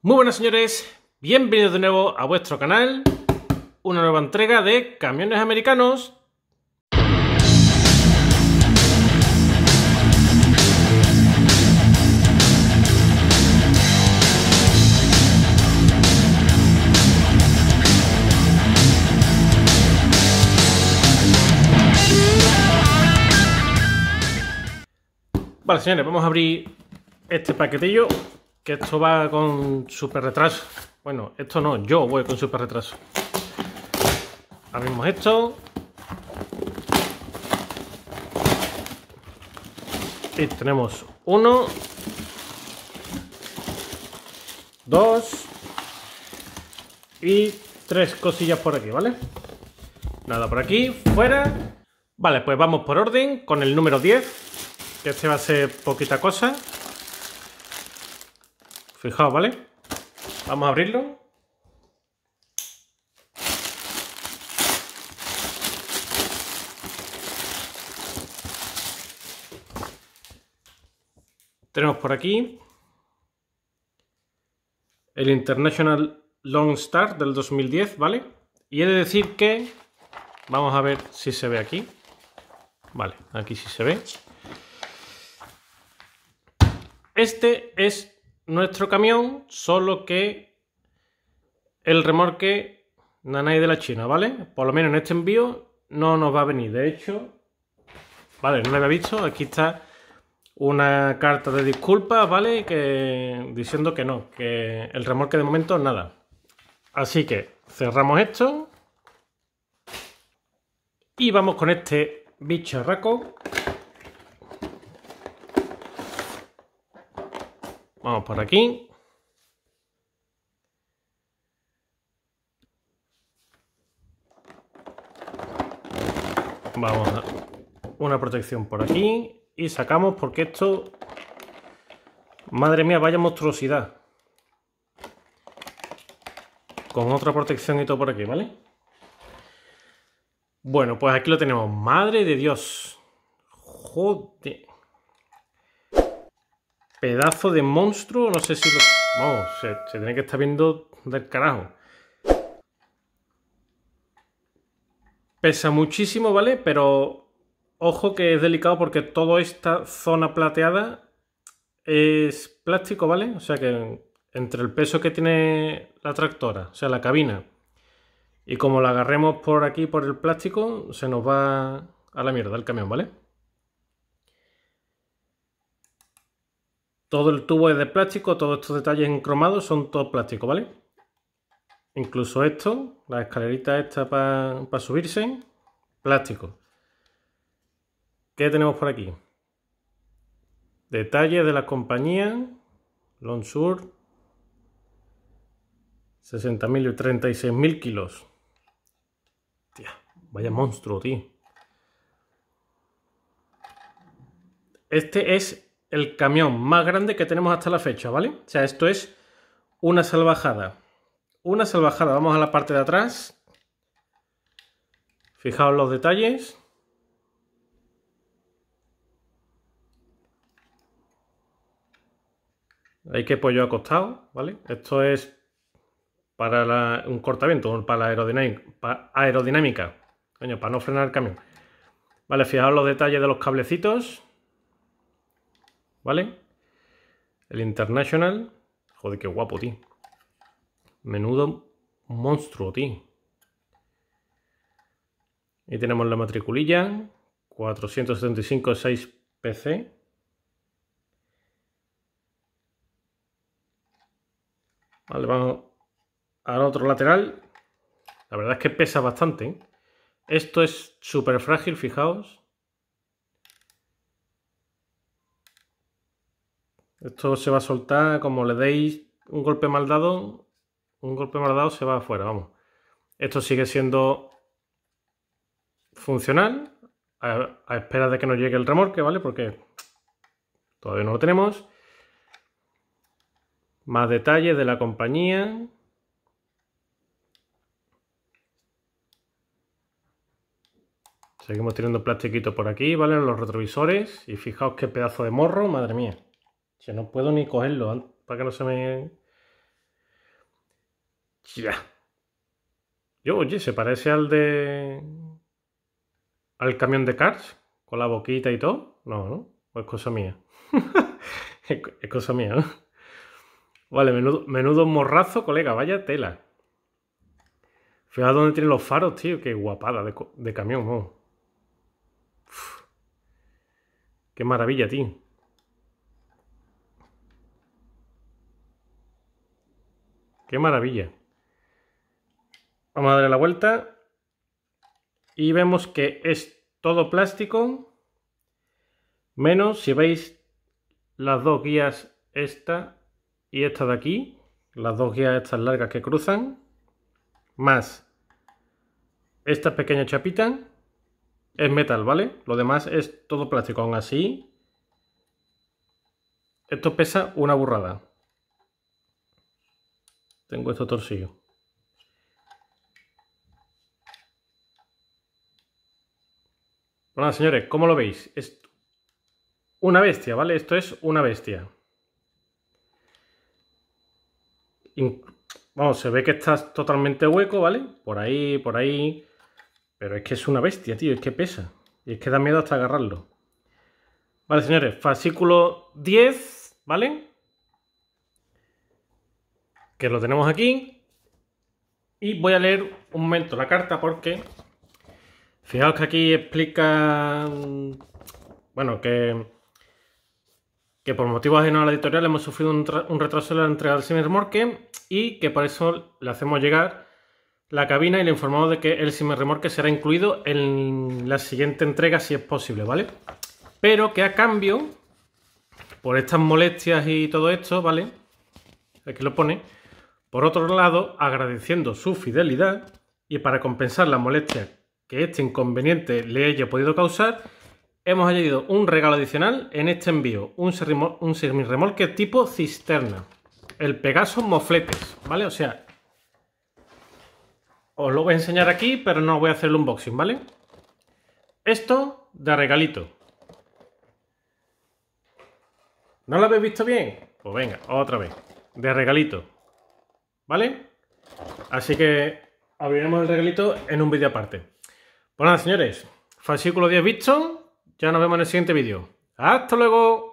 Muy buenas señores, bienvenidos de nuevo a vuestro canal, una nueva entrega de Camiones Americanos. Vale señores, vamos a abrir este paquetillo que esto va con super retraso. Bueno, esto no, yo voy con super retraso. Abrimos esto. Y tenemos uno, dos y tres cosillas por aquí, ¿vale? Nada por aquí, fuera. Vale, pues vamos por orden con el número 10, que este va a ser poquita cosa. Fijaos, ¿vale? Vamos a abrirlo. Tenemos por aquí el International Long Star del 2010, ¿vale? Y he de decir que... Vamos a ver si se ve aquí. Vale, aquí sí se ve. Este es nuestro camión, solo que el remorque Nanay de la China, ¿vale? Por lo menos en este envío no nos va a venir. De hecho, vale, no lo había visto, aquí está una carta de disculpas, ¿vale? Que diciendo que no, que el remolque de momento nada. Así que cerramos esto. Y vamos con este bicharraco Vamos por aquí. Vamos a una protección por aquí. Y sacamos porque esto... Madre mía, vaya monstruosidad. Con otra protección y todo por aquí, ¿vale? Bueno, pues aquí lo tenemos. Madre de Dios. Joder. Pedazo de monstruo, no sé si lo... Vamos, se tiene que estar viendo del carajo. Pesa muchísimo, ¿vale? Pero ojo que es delicado porque toda esta zona plateada es plástico, ¿vale? O sea que entre el peso que tiene la tractora, o sea, la cabina, y como la agarremos por aquí, por el plástico, se nos va a la mierda el camión, ¿vale? Todo el tubo es de plástico, todos estos detalles en son todo plástico, ¿vale? Incluso esto, la escalerita esta para subirse, plástico. ¿Qué tenemos por aquí? Detalles de la compañía, Lonsur, 60.000 y 36.000 kilos. Tía, vaya monstruo, tío. Este es el camión más grande que tenemos hasta la fecha, ¿vale? O sea, esto es una salvajada. Una salvajada. Vamos a la parte de atrás. Fijaos los detalles. Hay que pollo acostado, ¿vale? Esto es para un cortamiento, para la aerodinámica, aerodinámica. Coño, para no frenar el camión. Vale, fijaos los detalles de los cablecitos. ¿vale? El International. Joder, qué guapo, tío. Menudo monstruo, tío. Ahí tenemos la matriculilla. 475 PC. Vale, vamos al otro lateral. La verdad es que pesa bastante. ¿eh? Esto es súper frágil, fijaos. Esto se va a soltar, como le deis un golpe mal dado, un golpe mal dado se va afuera, vamos. Esto sigue siendo funcional, a, espera de que nos llegue el remolque, ¿vale? Porque todavía no lo tenemos. Más detalles de la compañía. Seguimos teniendo plastiquito por aquí, ¿vale? Los retrovisores. Y fijaos qué pedazo de morro, madre mía ya no puedo ni cogerlo ¿ah? para que no se me... Ya. Yo, oye, se parece al de... Al camión de Cars, con la boquita y todo. No, ¿no? es cosa mía. es cosa mía, ¿no? Vale, menudo, morrazo, colega. Vaya tela. Fijaos dónde tienen los faros, tío. Qué guapada de, camión, ¿no? Qué maravilla, tío. ¡Qué maravilla! Vamos a darle la vuelta. Y vemos que es todo plástico. Menos, si veis, las dos guías esta y esta de aquí. Las dos guías estas largas que cruzan. Más esta pequeña chapita. Es metal, ¿vale? Lo demás es todo plástico. Aún así, esto pesa una burrada. Tengo esto torcido. Bueno, pues señores, ¿cómo lo veis? Es una bestia, ¿vale? Esto es una bestia. Vamos, se ve que está totalmente hueco, ¿vale? Por ahí, por ahí. Pero es que es una bestia, tío. Es que pesa. Y es que da miedo hasta agarrarlo. Vale, señores. Fascículo 10, ¿vale? que lo tenemos aquí. Y voy a leer un momento la carta porque fijaos que aquí explica, bueno, que, que por motivos de a la editorial hemos sufrido un, retraso en la entrega del Remorque y que por eso le hacemos llegar la cabina y le informamos de que el Remorque será incluido en la siguiente entrega si es posible, ¿vale? Pero que a cambio, por estas molestias y todo esto, ¿vale? Aquí lo pone por otro lado, agradeciendo su fidelidad y para compensar la molestia que este inconveniente le haya podido causar, hemos añadido un regalo adicional en este envío, un, un semirremolque tipo cisterna, el Pegaso Mofletes, ¿vale? O sea, os lo voy a enseñar aquí, pero no voy a hacer el unboxing, ¿vale? Esto de regalito. ¿No lo habéis visto bien? Pues venga, otra vez. De regalito. ¿vale? Así que abriremos el regalito en un vídeo aparte. Bueno, pues señores, fascículo 10 visto, ya nos vemos en el siguiente vídeo. ¡Hasta luego!